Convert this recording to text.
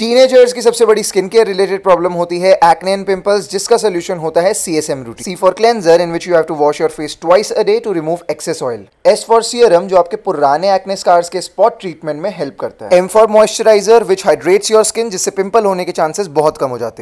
teenagers की सबसे बड़ी स्किन केयर रिलेटेड प्रॉब्लम होती है एक्ने एंड पिंपल्स जिसका सोल्यूशन होता है C S M routine C for cleanser in which you have to wash your face twice a day to remove excess oil S for serum जो आपके पुराने acne scars के spot treatment में help करता है M for moisturiser which hydrates your skin जिससे pimple होने के चांसेस बहुत कम हो जाते हैं